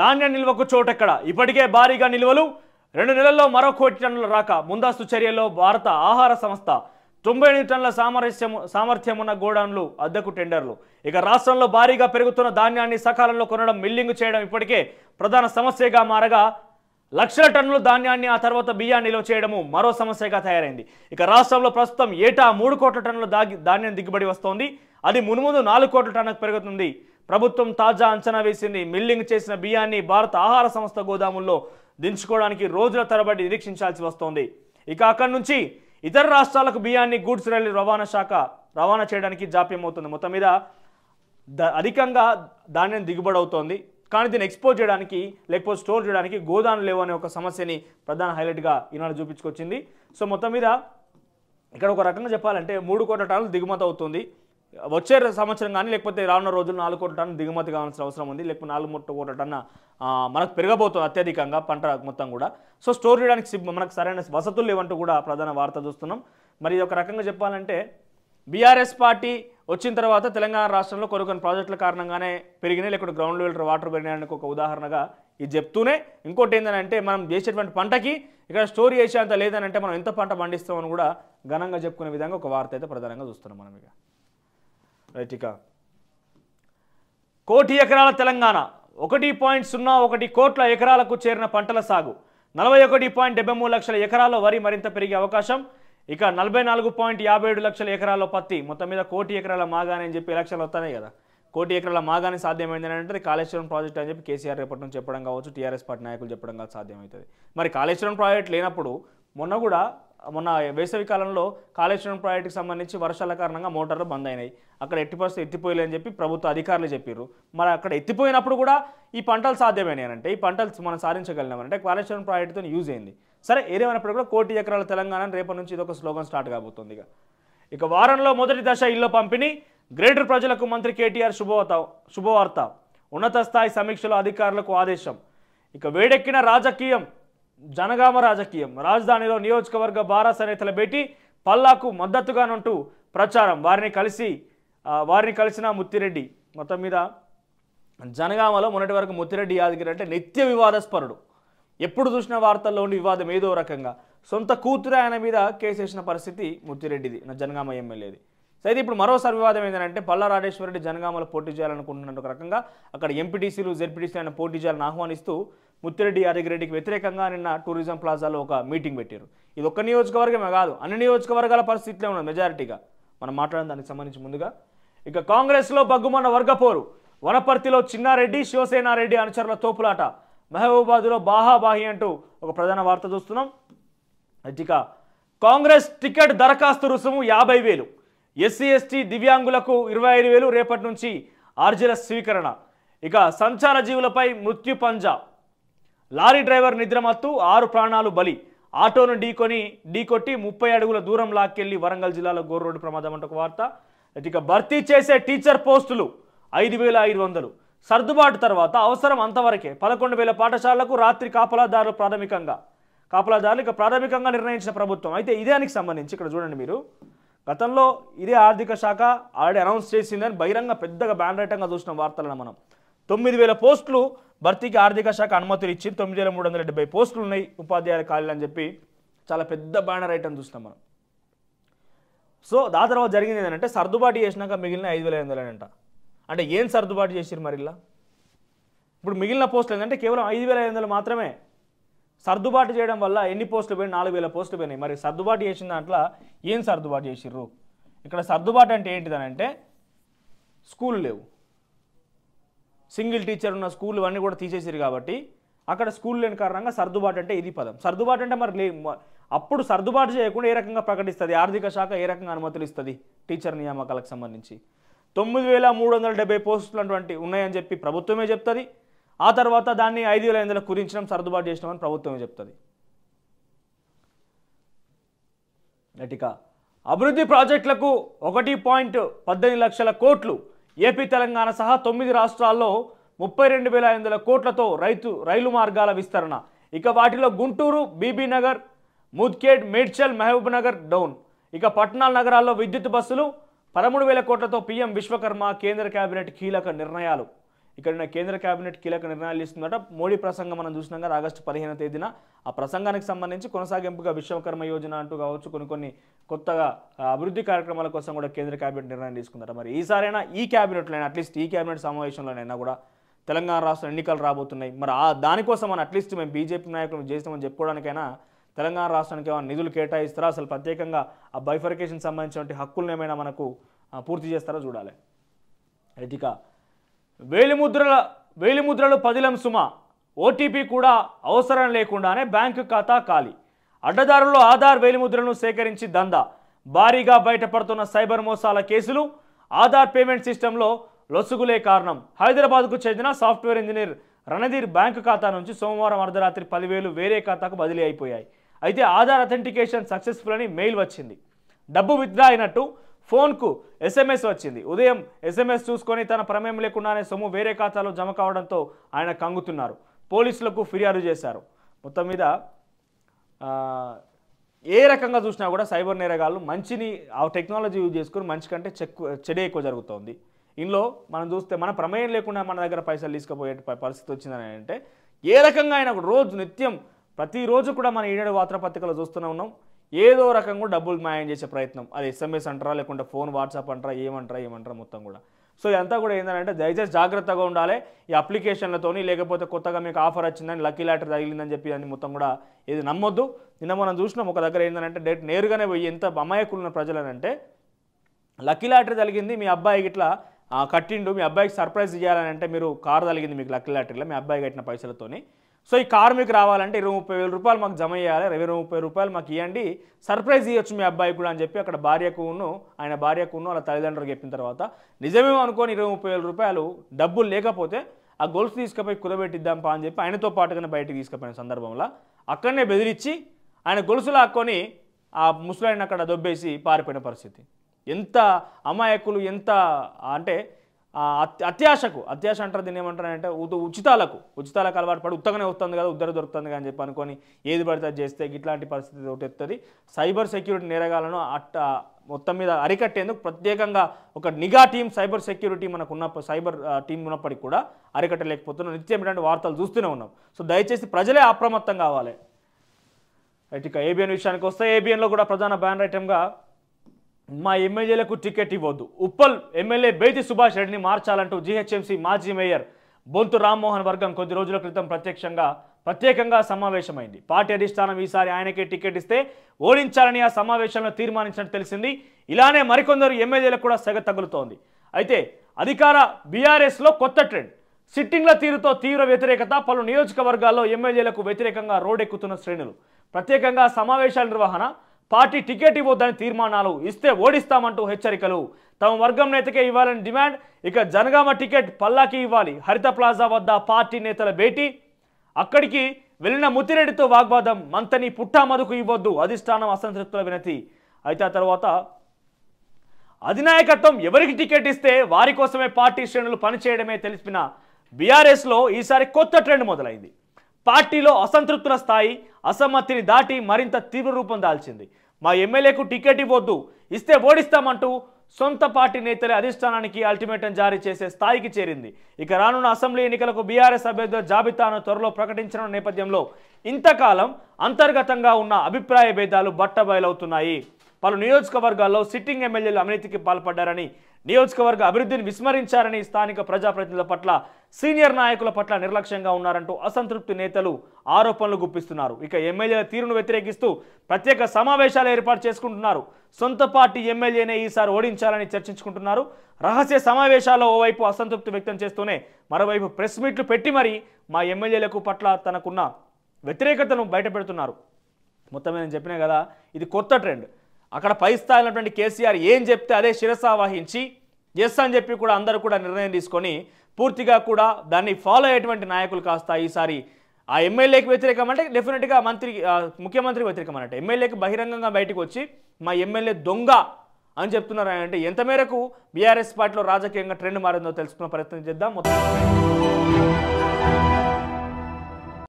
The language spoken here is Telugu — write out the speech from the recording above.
ధాన్యం నిల్వకు చోటెక్కడ ఇప్పటికే భారీగా నిల్వలు రెండు నెలల్లో మరో కోటి టన్నుల రాక ముందస్తు చర్యల్లో భారత ఆహార సంస్థ తొంభై ఎనిమిది టన్నుల సామరస్యం సామర్థ్యం ఉన్న గోడౌన్లు అద్దెకు టెండర్లు ఇక రాష్ట్రంలో భారీగా పెరుగుతున్న ధాన్యాన్ని సకాలంలో కొనడం మిల్లింగ్ చేయడం ఇప్పటికే ప్రధాన సమస్యగా మారగా లక్షల టన్నుల ధాన్యాన్ని ఆ తర్వాత బియ్యాన్ని నిల్వ చేయడము మరో సమస్యగా తయారైంది ఇక రాష్ట్రంలో ప్రస్తుతం ఏటా మూడు కోట్ల టన్నుల ధాన్యం దిగుబడి వస్తోంది అది మునుముందు నాలుగు కోట్ల టన్నుకు పెరుగుతుంది ప్రభుత్వం తాజా అంచనా వేసింది మిల్లింగ్ చేసిన బియ్యాన్ని భారత ఆహార సంస్థ గోదాముల్లో దించుకోవడానికి రోజుల తరబడి నిరీక్షించాల్సి వస్తోంది ఇక అక్కడి నుంచి ఇతర రాష్ట్రాలకు బియ్యాన్ని గూడ్స్ రైలు రవాణా శాఖ రవాణా చేయడానికి జాప్యం అవుతుంది మొత్తం మీద అధికంగా ధాన్యం దిగుబడి అవుతోంది కానీ దీన్ని ఎక్స్పోజ్ చేయడానికి లేకపోతే స్టోర్ చేయడానికి గోదాను లేవు అనే ఒక సమస్యని ప్రధాన హైలైట్గా ఈనాడు చూపించుకొచ్చింది సో మొత్తం మీద ఇక్కడ ఒక రకంగా చెప్పాలంటే మూడు కోట్ల టన్నులు దిగుమతి అవుతుంది వచ్చే సంవత్సరం కానీ లేకపోతే రానున్న రోజులు నాలుగు కోట్ల టన్ను దిగుమతి కావాల్సిన అవసరం ఉంది లేకపోతే నాలుగు మూట కోట్ల టన్న మనకు పెరగబోతుంది అత్యధికంగా పంట మొత్తం కూడా సో స్టోర్ చేయడానికి మనకు సరైన వసతులు లేవంటూ కూడా ప్రధాన వార్త చూస్తున్నాం మరి ఒక రకంగా చెప్పాలంటే బీఆర్ఎస్ పార్టీ వచ్చిన తర్వాత తెలంగాణ రాష్ట్రంలో కొన్ని కొన్ని ప్రాజెక్టుల కారణంగానే పెరిగినాయి లేకుంటే గ్రౌండ్ లెవెల్ వాటర్ పెరిగినాయనికి ఒక ఉదాహరణగా ఇది చెప్తూనే ఇంకోటి ఏంటంటే మనం చేసేటువంటి పంటకి ఇక్కడ స్టోర్ చేసేంత అంటే మనం ఎంత పంట పండిస్తామని కూడా ఘనంగా చెప్పుకునే విధంగా ఒక వార్త అయితే ప్రధానంగా చూస్తున్నాం మనం ఇక రైట్ ఇక కోటి ఎకరాల తెలంగాణ ఒకటి పాయింట్ సున్నా ఒకటి కోట్ల ఎకరాలకు చేరిన పంటల సాగు నలభై ఒకటి పాయింట్ డెబ్బై మూడు లక్షల ఎకరాల్లో వరి మరింత పెరిగే అవకాశం ఇక నలభై నాలుగు పాయింట్ యాభై ఏడు లక్షల ఎకరాల్లో పత్తి మొత్తం మీద కోటి ఎకరాల మాగానే అని చెప్పి ఎలక్షన్లు వస్తున్నాయి కదా కోటి ఎకరాల మాగానే సాధ్యమైందని అంటే కాళేశ్వరం ప్రాజెక్ట్ అని చెప్పి కేసీఆర్ రేపటి నుంచి చెప్పడం కావచ్చు టీఆర్ఎస్ పార్టీ నాయకులు చెప్పడం కావచ్చు సాధ్యమవుతుంది మరి కాళేశ్వరం ప్రాజెక్ట్ లేనప్పుడు మొన్న కూడా మొన్న వేసవి కాలంలో కాళేశ్వరం ప్రాజెక్టుకి సంబంధించి వర్షాల కారణంగా మోటార్లు బంద్ అయినాయి అక్కడ ఎట్టి పరిస్థితి ఎత్తిపోయలే అని చెప్పి ప్రభుత్వ అధికారులు చెప్పారు మరి అక్కడ ఎత్తిపోయినప్పుడు కూడా ఈ పంటలు సాధ్యమైనాయనంటే ఈ పంటలు మనం సాధించగలిగినామంటే కాళేశ్వరం ప్రాజెక్టుతో యూజ్ అయింది సరే ఏదేమైనప్పుడు కూడా కోటి ఎకరాల తెలంగాణ రేపటి నుంచి ఇదొక స్లోగన్ స్టార్ట్ కాబోతుంది ఇక ఇక వారంలో మొదటి దశ ఇల్లు పంపిణీ గ్రేటర్ ప్రజలకు మంత్రి కేటీఆర్ శుభవార్త శుభవార్త ఉన్నత స్థాయి సమీక్షలో అధికారులకు ఆదేశం ఇక వేడెక్కిన రాజకీయం జనగామ రాజకీయం రాజధానిలో నియోజకవర్గ బారాస నేతల భేటీ పల్లాకు మద్దతుగానంటూ ప్రచారం వారిని కలిసి వారిని కలిసిన ముత్తిరెడ్డి మొత్తం మీద జనగామలో మొన్నటి వరకు ముత్తిరెడ్డి యాదగిరి అంటే నిత్య వివాదస్పరుడు ఎప్పుడు చూసిన వార్తల్లో ఉండి వివాదం ఏదో రకంగా సొంత కూతురు ఆయన మీద కేసు వేసిన పరిస్థితి ముత్తిరెడ్డిది నా జనగామ ఎమ్మెల్యేది అయితే ఇప్పుడు మరోసారి వివాదం ఏంటంటే పల్లా రాజేశ్వరరెడ్డి జనగామలో పోటీ చేయాలనుకుంటున్న ఒక రకంగా అక్కడ ఎంపీటీసీలు జెడ్పీటీసీ ఆయన పోటీ చేయాలని ఆహ్వానిస్తూ ముత్తిరెడ్డి యాదగిరెడ్డికి వ్యతిరేకంగా నిన్న టూరిజం ప్లాజాలో ఒక మీటింగ్ పెట్టారు ఇది ఒక్క నియోజకవర్గమే కాదు అన్ని నియోజకవర్గాల పరిస్థితిలో ఉన్నది మెజారిటీగా మనం మాట్లాడడం దానికి సంబంధించి ముందుగా ఇక కాంగ్రెస్లో బగ్గుమన్న వర్గపోరు వనపర్తిలో చిన్నారెడ్డి శివసేనారెడ్డి అనుచరుల తోపులాట మహబూబాద్లో బాహాబాహి అంటూ ఒక ప్రధాన వార్త చూస్తున్నాం ఇక కాంగ్రెస్ టికెట్ దరఖాస్తు రుసుము యాభై వేలు ఎస్సీ ఎస్టీ దివ్యాంగులకు ఇరవై ఐదు వేలు రేపటి నుంచి ఆర్జీల స్వీకరణ ఇక సంచార జీవులపై మృత్యు పంజా లారీ డ్రైవర్ నిద్రమత్తు ఆరు ప్రాణాలు బలి ఆటోను ఢీకొని ఢీకొట్టి ముప్పై అడుగుల దూరం లాక్కెళ్లి వరంగల్ జిల్లాలో గోర్రోడ్డు రోడ్డు ప్రమాదం అంటే ఒక వార్త ఇక భర్తీ చేసే టీచర్ పోస్టులు ఐదు వేల ఐదు వందలు సర్దుబాటు తర్వాత అవసరం అంతవరకే పదకొండు వేల పాఠశాలలకు రాత్రి కాపలాదారులు ప్రాథమికంగా కాపలాదారులు ఇక ప్రాథమికంగా నిర్ణయించిన ప్రభుత్వం అయితే ఇదేనికి సంబంధించి ఇక్కడ చూడండి మీరు గతంలో ఇదే ఆర్థిక శాఖ ఆల్రెడీ అనౌన్స్ చేసిందని బహిరంగ పెద్దగా బ్యాండ్రైటంగా చూసిన వార్తలను మనం తొమ్మిది వేల పోస్టులు భర్తీకి ఆర్థిక శాఖ అనుమతులు ఇచ్చి తొమ్మిది వేల మూడు వందల డెబ్బై పోస్టులు ఉన్నాయి ఉపాధ్యాయుల ఖాళీలు అని చెప్పి చాలా పెద్ద బ్యానర్ ఐటమ్ చూస్తాం మనం సో దాని తర్వాత జరిగింది ఏంటంటే సర్దుబాటు చేసినాక మిగిలిన ఐదు వేల ఐదు వందలంట అంటే ఏం సర్దుబాటు చేసిరు మరి ఇలా ఇప్పుడు మిగిలిన పోస్టులు ఏంటంటే కేవలం ఐదు వేల ఐదు వందలు మాత్రమే సర్దుబాటు చేయడం వల్ల ఎన్ని పోస్టులు పోయినాయి నాలుగు వేల పోస్టులు పోయినాయి మరి సర్దుబాటు చేసిన దాంట్లో ఏం సర్దుబాటు చేసిర్రు ఇక్కడ సర్దుబాటు అంటే ఏంటిదనంటే స్కూల్ లేవు సింగిల్ టీచర్ ఉన్న స్కూల్ అన్నీ కూడా తీసేసారు కాబట్టి అక్కడ స్కూల్ లేని కారణంగా సర్దుబాటు అంటే ఇది పదం సర్దుబాటు అంటే మరి అప్పుడు సర్దుబాటు చేయకుండా ఏ రకంగా ప్రకటిస్తుంది ఆర్థిక శాఖ ఏ రకంగా అనుమతులు ఇస్తుంది టీచర్ నియామకాలకు సంబంధించి తొమ్మిది వేల మూడు వందల డెబ్బై పోస్టులు అటువంటి ఉన్నాయని చెప్పి ప్రభుత్వమే చెప్తుంది ఆ తర్వాత దాన్ని ఐదు వేల ఐదు వందల సర్దుబాటు చేసినామని ప్రభుత్వమే చెప్తుంది గటిక అభివృద్ధి ప్రాజెక్టులకు ఒకటి పాయింట్ పద్దెనిమిది లక్షల కోట్లు ఏపీ తెలంగాణ సహా తొమ్మిది రాష్ట్రాల్లో ముప్పై రెండు వేల ఐదు వందల కోట్లతో రైతు రైలు మార్గాల విస్తరణ ఇక వాటిలో గుంటూరు బీబీనగర్ ముద్కేడ్ మేడ్చల్ నగర్ డౌన్ ఇక పట్టణాల నగరాల్లో విద్యుత్ బస్సులు పదమూడు వేల కోట్లతో పీఎం విశ్వకర్మ కేంద్ర కేబినెట్ కీలక నిర్ణయాలు ఇక్కడ కేంద్ర కేబినెట్ కీలక నిర్ణయాలు ఇస్తుందట మోడీ ప్రసంగం మనం చూసినాం కదా ఆగస్టు పదిహేను తేదీన ఆ ప్రసంగానికి సంబంధించి కొనసాగింపుగా విశ్వకర్మ యోజన అంటూ కావచ్చు కొన్ని కొన్ని కొత్తగా అభివృద్ధి కార్యక్రమాల కోసం కూడా కేంద్ర కేబినెట్ నిర్ణయం తీసుకుందట మరి ఈసారైనా ఈ క్యాబినెట్లోనే అట్లీస్ట్ ఈ క్యాబినెట్ సమావేశంలోనైనా కూడా తెలంగాణ రాష్ట్ర ఎన్నికలు రాబోతున్నాయి మరి ఆ దానికోసం మనం అట్లీస్ట్ మేము బీజేపీ నాయకులు చేసినామని చెప్పుకోవడానికైనా తెలంగాణ రాష్ట్రానికి ఏమైనా నిధులు కేటాయిస్తారా అసలు ప్రత్యేకంగా ఆ బైఫర్కేషన్ సంబంధించినటువంటి హక్కులను ఏమైనా మనకు పూర్తి చేస్తారో చూడాలి ఎదిక వేలిముద్రల వేలిముద్రలు పదిలం సుమ ఓటీపీ కూడా అవసరం లేకుండానే బ్యాంకు ఖాతా ఖాళీ అడ్డదారులు ఆధార్ వేలిముద్రలను సేకరించి దందా భారీగా బయటపడుతున్న సైబర్ మోసాల కేసులు ఆధార్ పేమెంట్ సిస్టంలో లొసుగులే కారణం హైదరాబాద్కు చెందిన సాఫ్ట్వేర్ ఇంజనీర్ రణధీర్ బ్యాంకు ఖాతా నుంచి సోమవారం అర్ధరాత్రి పదివేలు వేరే ఖాతాకు బదిలీ అయిపోయాయి అయితే ఆధార్ అథెంటికేషన్ సక్సెస్ఫుల్ అని మెయిల్ వచ్చింది డబ్బు విత్డ్రా అయినట్టు ఫోన్కు ఎస్ఎంఎస్ వచ్చింది ఉదయం ఎస్ఎంఎస్ చూసుకొని తన ప్రమేయం లేకుండానే సొమ్ము వేరే ఖాతాలో జమ కావడంతో ఆయన కంగుతున్నారు పోలీసులకు ఫిర్యాదు చేశారు మొత్తం మీద ఏ రకంగా చూసినా కూడా సైబర్ నేరగాళ్ళు మంచిని ఆ టెక్నాలజీ యూజ్ చేసుకుని మంచి కంటే చెక్ చెడే ఎక్కువ జరుగుతోంది ఇందులో మనం చూస్తే మన ప్రమేయం లేకుండా మన దగ్గర పైసలు తీసుకుపోయే పరిస్థితి వచ్చిందని అంటే ఏ రకంగా ఆయన రోజు నిత్యం ప్రతిరోజు కూడా మన ఈనాడు పత్రికలో చూస్తూనే ఉన్నాం ఏదో రకంగా డబ్బులు మాయం చేసే ప్రయత్నం అది ఎస్ఎంఎస్ అంటారా లేకుంటే ఫోన్ వాట్సాప్ అంటారా ఏమంటారా ఏమంటారా మొత్తం కూడా సో ఇదంతా కూడా ఏంటంటే దయచేసి జాగ్రత్తగా ఉండాలి ఈ అప్లికేషన్లతోని లేకపోతే కొత్తగా మీకు ఆఫర్ వచ్చిందని లక్కీ లాటర్ తగిలిందని చెప్పి అని మొత్తం కూడా ఇది నమ్మొద్దు నిన్న మనం చూసినాం ఒక దగ్గర ఏంటంటే డైరెక్ట్ నేరుగానే పోయి ఎంత ఉన్న ప్రజలనంటే లక్కీ లాటరీ తగిలింది మీ అబ్బాయికి ఇట్లా కట్టిండు మీ అబ్బాయికి సర్ప్రైజ్ చేయాలని అంటే మీరు కారు తగిలింది మీకు లక్కీ లాటరీలో మీ అబ్బాయి కట్టిన పైసలతోని సో ఈ కార్మికు మీకు రావాలంటే ఇరవై ముప్పై వేల రూపాయలు మాకు జమ చేయాలి ఇరవై ముప్పై రూపాయలు మాకు ఇవ్వండి సర్ప్రైజ్ ఇవ్వచ్చు మీ అబ్బాయి కూడా అని చెప్పి అక్కడ భార్యకును ఆయన భార్యకును అలా తల్లిదండ్రులు చెప్పిన తర్వాత నిజమే అనుకోని ఇరవై ముప్పై వేల రూపాయలు డబ్బులు లేకపోతే ఆ గొలుసు తీసుకుపోయి కుదబెట్టిద్దాం పా అని చెప్పి ఆయనతో పాటుగానే బయటకు తీసుకుపోయిన సందర్భంలో అక్కడనే బెదిరించి ఆయన గొలుసు లాక్కొని ఆ ముసలాయిని అక్కడ దొబ్బేసి పారిపోయిన పరిస్థితి ఎంత అమాయకులు ఎంత అంటే అత్యాశకు అత్యాశ అంటారు దీన్ని ఏమంటారంటే ఉచితాలకు ఉచితాలకు అలవాటు పడి ఉత్తగానే వస్తుంది కదా ఉద్దర దొరుకుతుంది కదా అని చెప్పి అనుకొని ఏది పడితే చేస్తే ఇట్లాంటి పరిస్థితి ఒకటి వస్తుంది సైబర్ సెక్యూరిటీ నేరగాలను అట్ట మొత్తం మీద అరికట్టేందుకు ప్రత్యేకంగా ఒక నిఘా టీం సైబర్ సెక్యూరిటీ మనకు ఉన్న సైబర్ టీం ఉన్నప్పటికీ కూడా అరికట్టలేకపోతున్నాం నిత్యం ఇలాంటి వార్తలు చూస్తూనే ఉన్నాం సో దయచేసి ప్రజలే అప్రమత్తం కావాలి అయితే ఇక ఏబిఎన్ విషయానికి వస్తే ఏబిఎన్లో కూడా ప్రధాన బ్యాన్ ఐటెంగా మా ఎమ్మెల్యేలకు టికెట్ ఇవ్వద్దు ఉప్పల్ ఎమ్మెల్యే బేతి సుభాష్ రెడ్డిని మార్చాలంటూ జీహెచ్ఎంసీ మాజీ మేయర్ బొంతు రామ్మోహన్ వర్గం కొద్ది రోజుల క్రితం ప్రత్యక్షంగా ప్రత్యేకంగా సమావేశమైంది పార్టీ అధిష్టానం ఈసారి ఆయనకే టికెట్ ఇస్తే ఓడించాలని ఆ సమావేశంలో తీర్మానించినట్టు తెలిసింది ఇలానే మరికొందరు ఎమ్మెల్యేలకు కూడా సెగ తగులుతోంది అయితే అధికార బీఆర్ఎస్లో కొత్త ట్రెండ్ సిట్టింగ్ల తీరుతో తీవ్ర వ్యతిరేకత పలు నియోజకవర్గాల్లో ఎమ్మెల్యేలకు వ్యతిరేకంగా ఎక్కుతున్న శ్రేణులు ప్రత్యేకంగా సమావేశాల నిర్వహణ పార్టీ టికెట్ ఇవ్వద్దని తీర్మానాలు ఇస్తే ఓడిస్తామంటూ హెచ్చరికలు తమ వర్గం నేతకే ఇవ్వాలని డిమాండ్ ఇక జనగామ టికెట్ పల్లాకి ఇవ్వాలి హరిత ప్లాజా వద్ద పార్టీ నేతల భేటీ అక్కడికి వెళ్ళిన ముత్తిరెడ్డితో వాగ్వాదం మంతని పుట్టా మదుకు ఇవ్వద్దు అధిష్టానం అసంతృప్తుల వినతి అయితే ఆ తర్వాత అధినాయకత్వం ఎవరికి టికెట్ ఇస్తే వారి కోసమే పార్టీ శ్రేణులు పనిచేయడమే తెలిసిన బీఆర్ఎస్లో ఈసారి కొత్త ట్రెండ్ మొదలైంది పార్టీలో అసంతృప్తుల స్థాయి అసమ్మతిని దాటి మరింత తీవ్ర రూపం దాల్చింది మా ఎమ్మెల్యేకు టికెట్ ఇవ్వద్దు ఇస్తే ఓడిస్తామంటూ సొంత పార్టీ నేతల అధిష్టానానికి అల్టిమేటం జారీ చేసే స్థాయికి చేరింది ఇక రానున్న అసెంబ్లీ ఎన్నికలకు బీఆర్ఎస్ అభ్యర్థుల జాబితాను త్వరలో ప్రకటించిన నేపథ్యంలో ఇంతకాలం అంతర్గతంగా ఉన్న అభిప్రాయ భేదాలు బట్టబయలవుతున్నాయి పలు నియోజకవర్గాల్లో సిట్టింగ్ ఎమ్మెల్యేలు అవినీతికి పాల్పడ్డారని నియోజకవర్గ అభివృద్ధిని విస్మరించారని స్థానిక ప్రజాప్రతినిధుల పట్ల సీనియర్ నాయకుల పట్ల నిర్లక్ష్యంగా ఉన్నారంటూ అసంతృప్తి నేతలు ఆరోపణలు గుప్పిస్తున్నారు ఇక ఎమ్మెల్యేల తీరును వ్యతిరేకిస్తూ ప్రత్యేక సమావేశాలు ఏర్పాటు చేసుకుంటున్నారు సొంత పార్టీ ఎమ్మెల్యేనే ఈసారి ఓడించాలని చర్చించుకుంటున్నారు రహస్య సమావేశాల్లో ఓవైపు అసంతృప్తి వ్యక్తం చేస్తూనే మరోవైపు ప్రెస్ మీట్లు పెట్టి మరీ మా ఎమ్మెల్యేలకు పట్ల తనకున్న వ్యతిరేకతను బయటపెడుతున్నారు మొత్తం నేను చెప్పినా కదా ఇది కొత్త ట్రెండ్ అక్కడ పై స్థాయిలోటువంటి కేసీఆర్ ఏం చెప్తే అదే శిరస వహించి ఎస్ అని చెప్పి కూడా అందరూ కూడా నిర్ణయం తీసుకొని పూర్తిగా కూడా దాన్ని ఫాలో అయ్యేటువంటి నాయకులు కాస్త ఈసారి ఆ ఎమ్మెల్యేకి వ్యతిరేకం అంటే డెఫినెట్గా మంత్రి ముఖ్యమంత్రికి వ్యతిరేకం అన్నట్టు ఎమ్మెల్యేకి బహిరంగంగా బయటకు వచ్చి మా ఎమ్మెల్యే దొంగ అని చెప్తున్నారు అంటే ఎంత మేరకు బీఆర్ఎస్ పార్టీలో రాజకీయంగా ట్రెండ్ మారిందో తెలుసుకున్న ప్రయత్నం చేద్దాం మొత్తం